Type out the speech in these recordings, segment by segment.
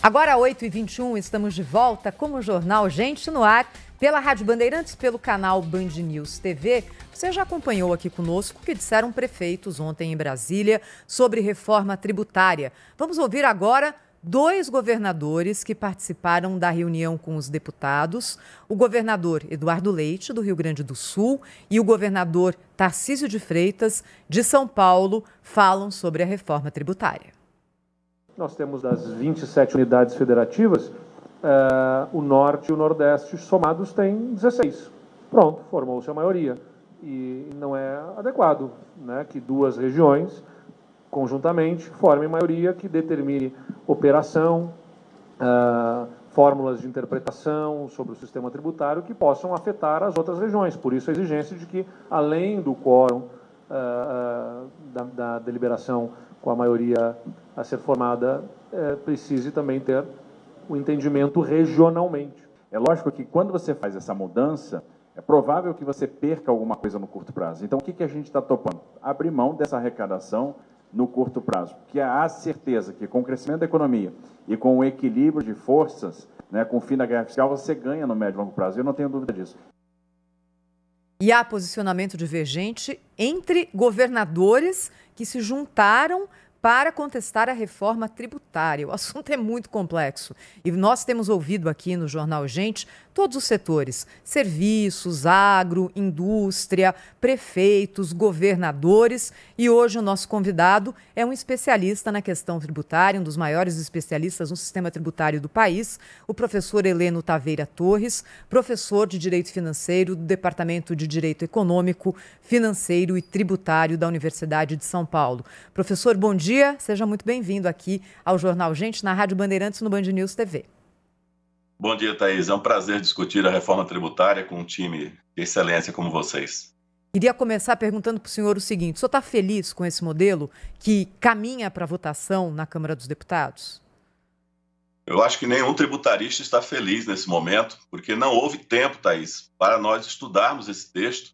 Agora, 8h21, estamos de volta com o jornal Gente no Ar, pela Rádio Bandeirantes, pelo canal Band News TV. Você já acompanhou aqui conosco o que disseram prefeitos ontem em Brasília sobre reforma tributária. Vamos ouvir agora dois governadores que participaram da reunião com os deputados: o governador Eduardo Leite, do Rio Grande do Sul, e o governador Tarcísio de Freitas, de São Paulo, falam sobre a reforma tributária. Nós temos das 27 unidades federativas, uh, o Norte e o Nordeste somados têm 16. Pronto, formou-se a maioria. E não é adequado né, que duas regiões, conjuntamente, formem maioria que determine operação, uh, fórmulas de interpretação sobre o sistema tributário que possam afetar as outras regiões. Por isso, a exigência de que, além do quórum uh, da, da deliberação com a maioria a ser formada, é, precise também ter o um entendimento regionalmente. É lógico que quando você faz essa mudança, é provável que você perca alguma coisa no curto prazo. Então, o que, que a gente está topando? Abrir mão dessa arrecadação no curto prazo, porque há certeza que com o crescimento da economia e com o equilíbrio de forças, né, com o fim da guerra fiscal, você ganha no médio e longo prazo. Eu não tenho dúvida disso. E há posicionamento divergente entre governadores que se juntaram para contestar a reforma tributária. O assunto é muito complexo e nós temos ouvido aqui no Jornal Gente todos os setores: serviços, agro, indústria, prefeitos, governadores. E hoje o nosso convidado é um especialista na questão tributária, um dos maiores especialistas no sistema tributário do país, o professor Heleno Taveira Torres, professor de Direito Financeiro do Departamento de Direito Econômico, Financeiro e Tributário da Universidade de São Paulo. Professor, bom dia dia, seja muito bem-vindo aqui ao Jornal Gente, na Rádio Bandeirantes, no Band News TV. Bom dia, Thaís. É um prazer discutir a reforma tributária com um time de excelência como vocês. Queria começar perguntando para o senhor o seguinte: o senhor está feliz com esse modelo que caminha para votação na Câmara dos Deputados? Eu acho que nenhum tributarista está feliz nesse momento, porque não houve tempo, Thaís, para nós estudarmos esse texto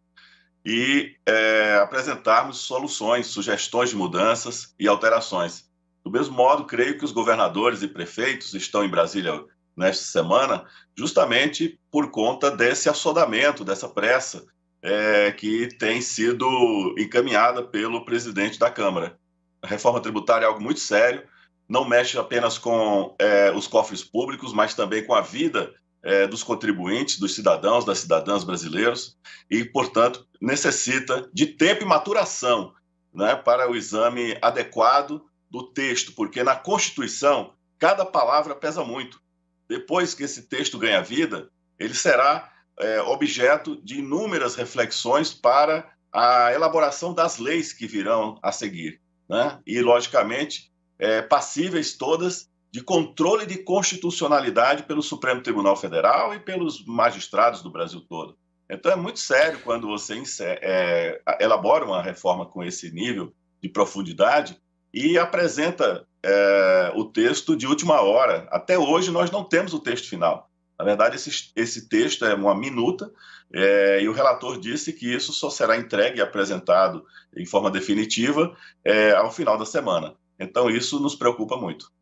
e é, apresentarmos soluções, sugestões de mudanças e alterações. Do mesmo modo, creio que os governadores e prefeitos estão em Brasília nesta semana, justamente por conta desse assodamento, dessa pressa é, que tem sido encaminhada pelo presidente da Câmara. A reforma tributária é algo muito sério, não mexe apenas com é, os cofres públicos, mas também com a vida é, dos contribuintes, dos cidadãos, das cidadãs brasileiros, e, portanto, necessita de tempo e maturação né, para o exame adequado do texto, porque na Constituição cada palavra pesa muito. Depois que esse texto ganha vida, ele será é, objeto de inúmeras reflexões para a elaboração das leis que virão a seguir. Né? E, logicamente, é, passíveis todas de controle de constitucionalidade pelo Supremo Tribunal Federal e pelos magistrados do Brasil todo. Então é muito sério quando você é, elabora uma reforma com esse nível de profundidade e apresenta é, o texto de última hora. Até hoje nós não temos o texto final. Na verdade, esse, esse texto é uma minuta é, e o relator disse que isso só será entregue e apresentado em forma definitiva é, ao final da semana. Então isso nos preocupa muito.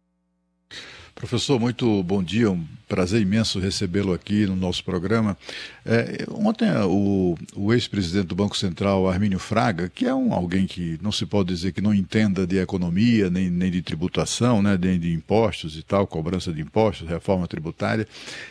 Professor, muito bom dia, um prazer imenso recebê-lo aqui no nosso programa. É, ontem é, o, o ex-presidente do Banco Central, Armínio Fraga, que é um, alguém que não se pode dizer que não entenda de economia, nem, nem de tributação, né, nem de impostos e tal, cobrança de impostos, reforma tributária,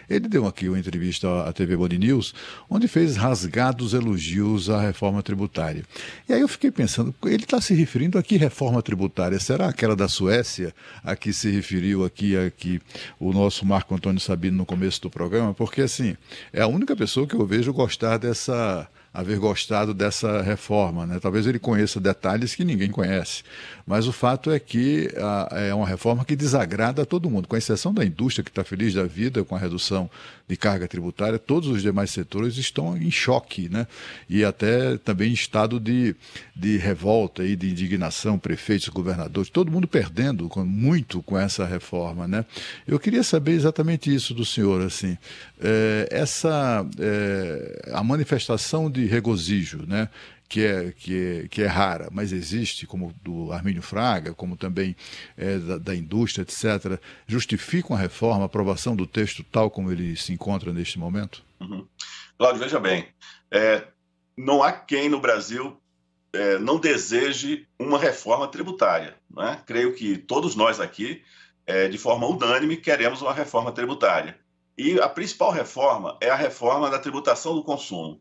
ele deu aqui uma entrevista à TV Body News, onde fez rasgados elogios à reforma tributária. E aí eu fiquei pensando, ele está se referindo a que reforma tributária? Será aquela da Suécia a que se referiu aqui, aqui aqui o nosso Marco Antônio Sabino no começo do programa, porque assim, é a única pessoa que eu vejo gostar dessa haver gostado dessa reforma. Né? Talvez ele conheça detalhes que ninguém conhece. Mas o fato é que a, ah, é uma reforma que desagrada a todo mundo, com exceção da indústria, que está feliz da vida com a redução de carga tributária, todos os demais setores estão em choque, né? E até também em estado de, de revolta e de indignação, prefeitos, governadores, todo mundo perdendo com, muito com essa reforma, né? Eu queria saber exatamente isso do senhor, assim, é, essa é, a manifestação de regozijo, né? Que é, que, é, que é rara, mas existe, como do Armínio Fraga, como também é, da, da, indústria, etc., justificam a reforma, a aprovação do texto tal como ele se encontra neste momento? Uhum. Cláudio, veja bem, é, não há quem no Brasil é, não deseje uma reforma tributária. Né? Creio que todos nós aqui, é, de forma unânime, queremos uma reforma tributária. E a principal reforma é a reforma da tributação do consumo.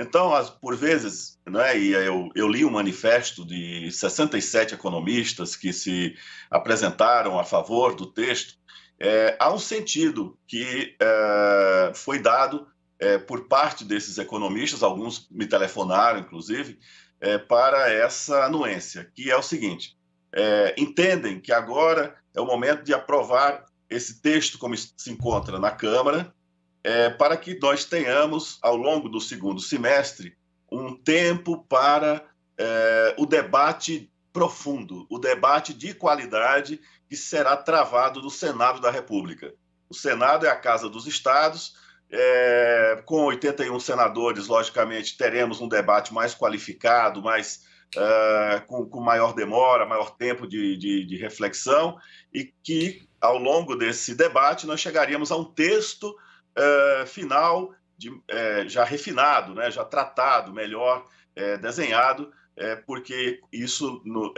Então, as, por vezes, né, e eu, eu, li um manifesto de 67 economistas que se apresentaram a favor do texto, é, há um sentido que é, foi dado é, por parte desses economistas, alguns me telefonaram, inclusive, é, para essa anuência, que é o seguinte, é, entendem que agora é o momento de aprovar esse texto como se encontra na Câmara, é, para que nós tenhamos, ao longo do segundo semestre, um tempo para é, o debate profundo, o debate de qualidade que será travado no Senado da República. O Senado é a Casa dos Estados, é, com 81 senadores, logicamente, teremos um debate mais qualificado, mais, uh, com, com, maior demora, maior tempo de, de, de reflexão, e que, ao longo desse debate, nós chegaríamos a um texto eh, final de, eh, já refinado, né, já tratado, melhor eh, desenhado, porque isso no,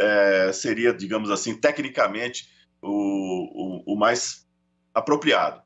seria, digamos assim, tecnicamente o, o, o mais apropriado.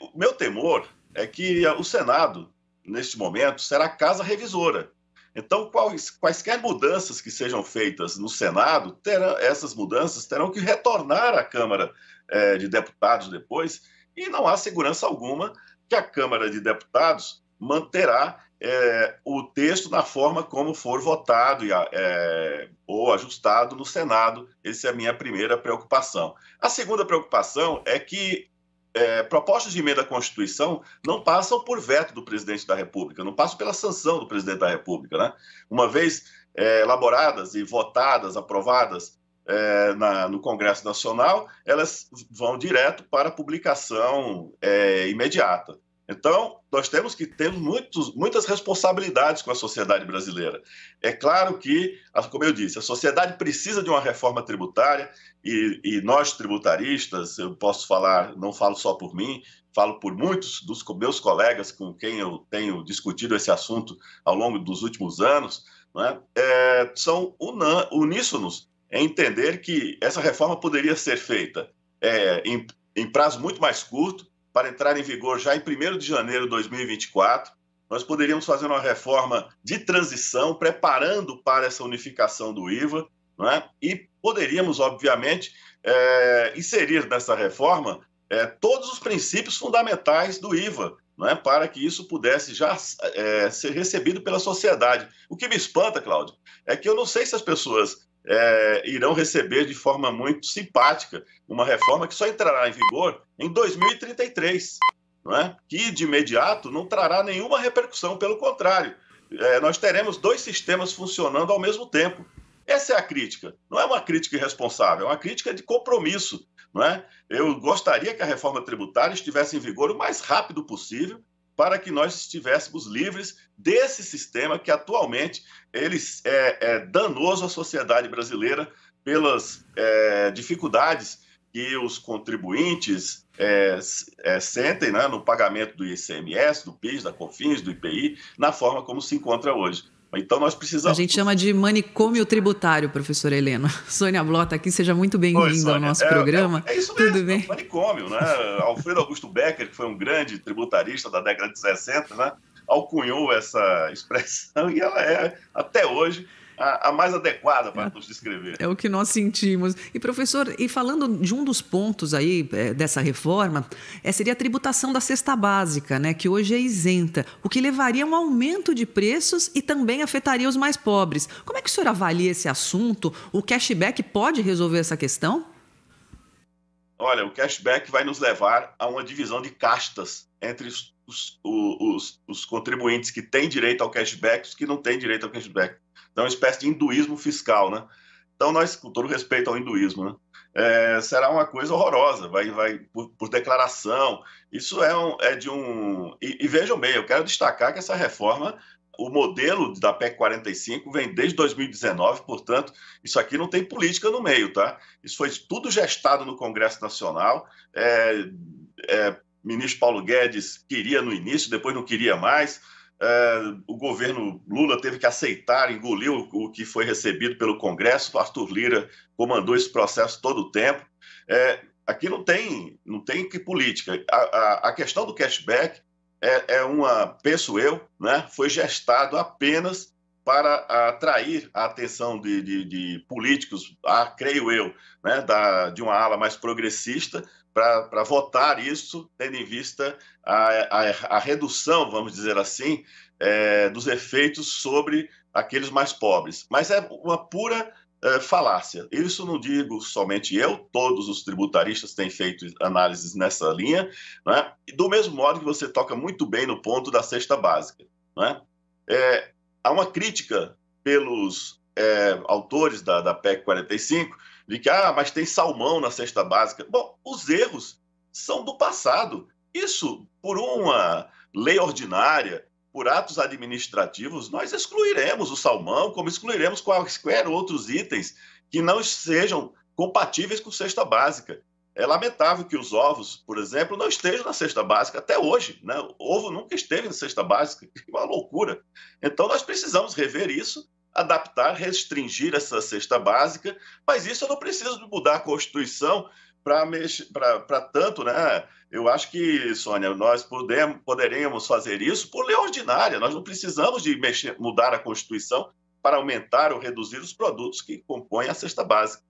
o meu temor é que o Senado, neste momento, será casa revisora. Então, quais, quaisquer mudanças que sejam feitas no Senado, terão, essas mudanças terão que retornar à Câmara é, de Deputados depois e não há segurança alguma que a Câmara de Deputados manterá é, o texto na forma como for votado e, é, ou ajustado no Senado. Essa é a minha primeira preocupação. A segunda preocupação é que é, propostas de emenda à Constituição não passam por veto do presidente da República, não passam pela sanção do presidente da República. Né? Uma vez é, elaboradas e votadas, aprovadas é, na, no Congresso Nacional, elas vão direto para publicação é, imediata. Então, nós temos que ter muitos, muitas responsabilidades com a sociedade brasileira. É claro que, como eu disse, a sociedade precisa de uma reforma tributária e, e nós, tributaristas, eu posso falar, não falo só por mim, falo por muitos dos meus colegas com quem eu tenho discutido esse assunto ao longo dos últimos anos, né? é, são uníssonos é entender que essa reforma poderia ser feita é, em, em prazo muito mais curto, para entrar em vigor já em 1 de janeiro de 2024. Nós poderíamos fazer uma reforma de transição, preparando para essa unificação do IVA, é? e poderíamos, obviamente, é, inserir nessa reforma é, todos os princípios fundamentais do IVA, é? para que isso pudesse já é, ser recebido pela sociedade. O que me espanta, Cláudio, é que eu não sei se as pessoas é, irão receber de forma muito simpática uma reforma que só entrará em vigor em 2033, não é? que de imediato não trará nenhuma repercussão, pelo contrário, é, nós teremos dois sistemas funcionando ao mesmo tempo. Essa é a crítica. Não é uma crítica irresponsável, é uma crítica de compromisso. Não é? Eu gostaria que a reforma tributária estivesse em vigor o mais rápido possível para que nós estivéssemos livres desse sistema que atualmente ele é, é danoso à sociedade brasileira pelas é, dificuldades que os contribuintes é, é, sentem né, no pagamento do ICMS, do PIS, da COFINS, do IPI, na forma como se encontra hoje. Então nós precisamos. A gente chama de manicômio tributário, professor Helena. Sônia Blota aqui, seja muito bem-vinda ao nosso é, é, programa. É, é, isso mesmo, Tudo bem? É manicômio, né? Alfredo Augusto Becker, que foi um grande tributarista da década de 60, né? Alcunhou essa expressão e ela é, até hoje, a, a, mais adequada para nos descrever. É o que nós sentimos. E, professor, e falando de um dos pontos aí é, dessa reforma, é, seria a tributação da cesta básica, né, que hoje é isenta, o que levaria a um aumento de preços e também afetaria os mais pobres. Como é que o senhor avalia esse assunto? O cashback pode resolver essa questão? Olha, o cashback vai nos levar a uma divisão de castas entre os, os, os, os contribuintes que têm direito ao cashback e os que não têm direito ao cashback é uma espécie de hinduísmo fiscal, né? Então, nós, com todo respeito ao hinduísmo, né? é, será uma coisa horrorosa, vai, vai por, por declaração. Isso é, um, é de um. E, e, vejam bem, eu quero destacar que essa reforma, o modelo da PEC 45 vem desde 2019, portanto, isso aqui não tem política no meio, tá? Isso foi tudo gestado no Congresso Nacional. É, é, ministro Paulo Guedes queria no início, depois não queria mais é, o governo Lula teve que aceitar, engoliu o, que foi recebido pelo Congresso. Arthur Lira comandou esse processo todo o tempo. É, aqui não tem, não tem que política. A, a, a questão do cashback é, é, uma, penso eu, né, foi gestado apenas para atrair a atenção de, de, de políticos, ah, creio eu, né, da, de uma ala mais progressista, para votar isso, tendo em vista a, a, a redução, vamos dizer assim, é, dos efeitos sobre aqueles mais pobres. Mas é uma pura é, falácia. Isso não digo somente eu, todos os tributaristas têm feito análises nessa linha, né? do mesmo modo que você toca muito bem no ponto da cesta básica. Né? É, há uma crítica pelos é, autores da, da PEC 45 de que, ah, mas tem salmão na cesta básica. Bom, os erros são do passado. Isso, por uma lei ordinária, por atos administrativos, nós excluiremos o salmão, como excluiremos quaisquer outros itens que não sejam compatíveis com cesta básica. É lamentável que os ovos, por exemplo, não estejam na cesta básica até hoje. Né? O ovo nunca esteve na cesta básica, que é uma loucura. Então, nós precisamos rever isso adaptar, restringir essa cesta básica, mas isso eu não preciso mudar a Constituição para tanto, né? Eu acho que, Sônia, nós podemos, poderemos fazer isso por lei ordinária. Nós não precisamos de mexer, mudar a Constituição para aumentar ou reduzir os produtos que compõem a cesta básica.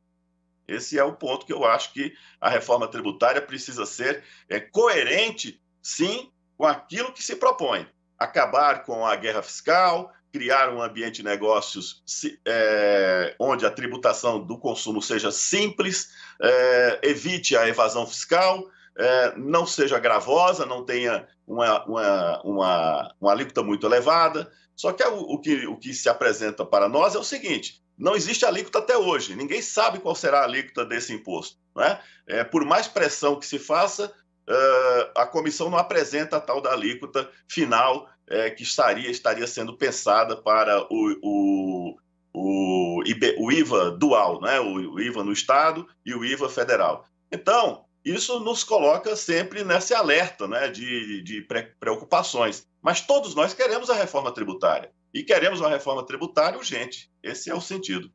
Esse é o ponto que eu acho que a reforma tributária precisa ser é, coerente, sim, com aquilo que se propõe. Acabar com a guerra fiscal, criar um ambiente de negócios é, onde a tributação do consumo seja simples, é, evite a evasão fiscal, é, não seja gravosa, não tenha uma, uma, uma, uma alíquota muito elevada. Só que é o, o, que o que se apresenta para nós é o seguinte: não existe alíquota até hoje, ninguém sabe qual será a alíquota desse imposto. não É, é por mais pressão que se faça, é, a comissão não apresenta a tal da alíquota final é, que estaria, estaria sendo pensada para o, o, o, o IVA dual, né? O, o IVA no Estado e o IVA federal. Então, isso nos coloca sempre nesse alerta né, de, de preocupações. Mas todos nós queremos a reforma tributária. E queremos uma reforma tributária urgente. Esse é o sentido.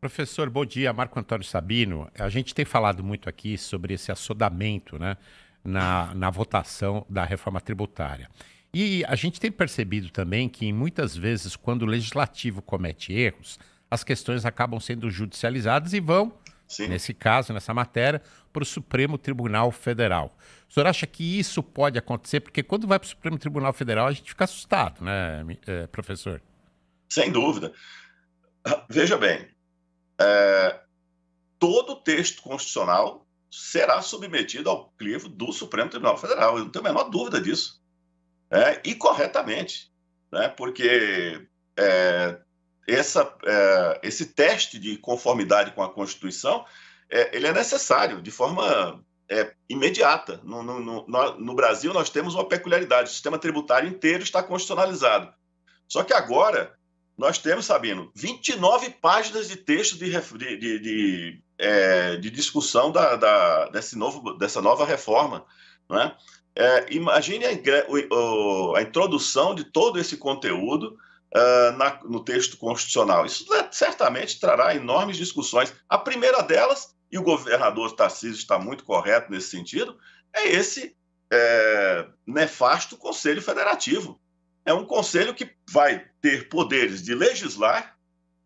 Professor, bom dia. Marco Antônio Sabino. A gente tem falado muito aqui sobre esse assodamento né, na, na votação da reforma tributária. E a gente tem percebido também que muitas vezes, quando o legislativo comete erros, as questões acabam sendo judicializadas e vão, Sim. nesse caso, nessa matéria, para o Supremo Tribunal Federal. O senhor acha que isso pode acontecer? Porque quando vai para o Supremo Tribunal Federal, a gente fica assustado, né, eh, professor? Sem dúvida. Veja bem, é, todo texto constitucional será submetido ao clivo do Supremo Tribunal Federal. Eu não tenho a menor dúvida disso é, e corretamente, né? porque é, essa, é, esse teste de conformidade com a Constituição é, ele é necessário de forma é, imediata. No, no, no, no, Brasil, nós temos uma peculiaridade: o sistema tributário inteiro está constitucionalizado. Só que agora nós temos, Sabino, 29 páginas de texto de, de, de, é, de discussão da, da, desse novo, dessa nova reforma. Né? É, imagine a, a, introdução de todo esse conteúdo uh, na, no texto constitucional. Isso né, certamente trará enormes discussões. A primeira delas, e o governador Tarcísio está muito correto nesse sentido, é esse é, nefasto Conselho Federativo. É um conselho que vai ter poderes de legislar,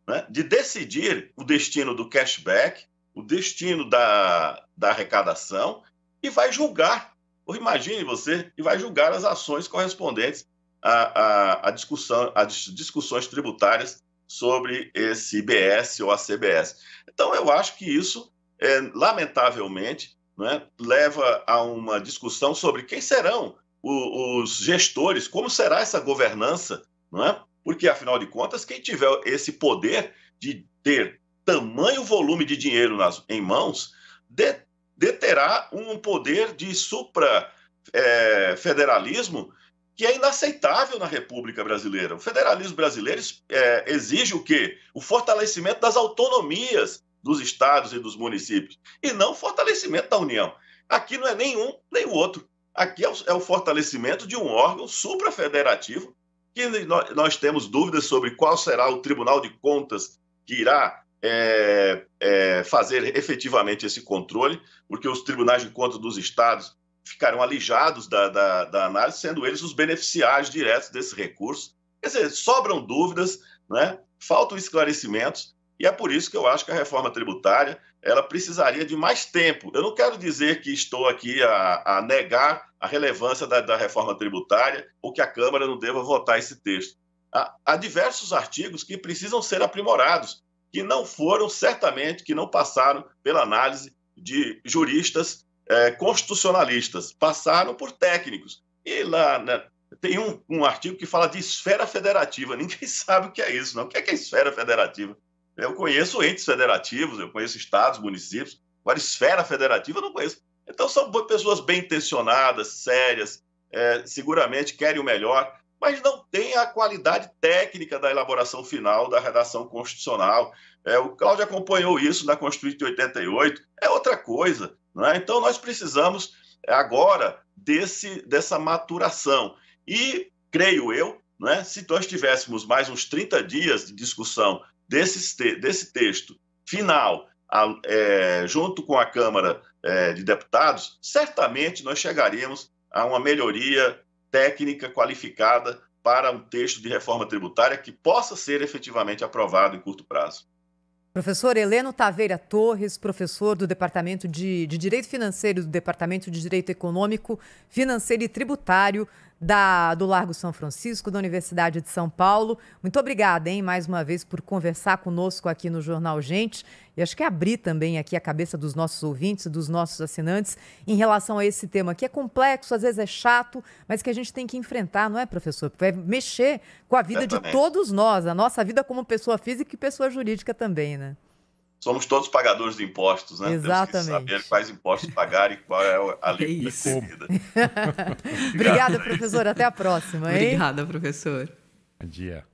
né, de decidir o destino do cashback, o destino da, da arrecadação e vai julgar ou imagine você, e vai julgar as ações correspondentes à discussão, às discussões tributárias sobre esse IBS ou a CBS. Então, eu acho que isso, é, lamentavelmente, né, leva a uma discussão sobre quem serão os, os gestores, como será essa governança, não é? porque, afinal de contas, quem tiver esse poder de ter tamanho volume de dinheiro nas, em mãos, de, deterá um poder de supra-federalismo é, que é inaceitável na República Brasileira. O federalismo brasileiro é, exige o quê? O fortalecimento das autonomias dos estados e dos municípios, e não o fortalecimento da União. Aqui não é nenhum nem o outro. Aqui é o, é o fortalecimento de um órgão suprafederativo que nós, nós temos dúvidas sobre qual será o Tribunal de Contas que irá é, é, fazer efetivamente esse controle, porque os tribunais de contas dos estados ficarão alijados da, da, da, análise, sendo eles os beneficiários diretos desse recurso. Quer dizer, sobram dúvidas, né? faltam esclarecimentos, e é por isso que eu acho que a reforma tributária ela precisaria de mais tempo. Eu não quero dizer que estou aqui a, a negar a relevância da, da, reforma tributária ou que a Câmara não deva votar esse texto. Há, há diversos artigos que precisam ser aprimorados que não foram, certamente, que não passaram pela análise de juristas é, constitucionalistas, passaram por técnicos. E lá né, tem um, um, artigo que fala de esfera federativa. Ninguém sabe o que é isso, não. O que é, que é esfera federativa? Eu conheço entes federativos, eu conheço estados, municípios, agora esfera federativa eu não conheço. Então são pessoas bem intencionadas, sérias, é, seguramente querem o melhor, mas não tem a qualidade técnica da elaboração final da redação constitucional. É, o Cláudio acompanhou isso na Constituição de 88, é outra coisa. é? Então, nós precisamos é, agora desse, dessa maturação. E, creio eu, né, se nós tivéssemos mais uns 30 dias de discussão desse, desse texto final, a, é, junto com a Câmara é, de Deputados, certamente nós chegaríamos a uma melhoria técnica qualificada para um texto de reforma tributária que possa ser efetivamente aprovado em curto prazo. Professor Heleno Taveira Torres, professor do Departamento de, de Direito Financeiro do Departamento de Direito Econômico, Financeiro e Tributário da, do Largo São Francisco, da Universidade de São Paulo. Muito obrigada, hein, mais uma vez, por conversar conosco aqui no Jornal Gente. E acho que é abrir também aqui a cabeça dos nossos ouvintes, dos nossos assinantes, em relação a esse tema que é complexo, às vezes é chato, mas que a gente tem que enfrentar, não é, professor? vai mexer com a vida de todos nós, a nossa vida como pessoa física e pessoa jurídica também, né? somos todos pagadores de impostos, né? Exatamente. Temos que saber quais impostos pagar e qual é a lei é Obrigada, professor. Até a próxima. Hein? Obrigada, professor. Bom dia.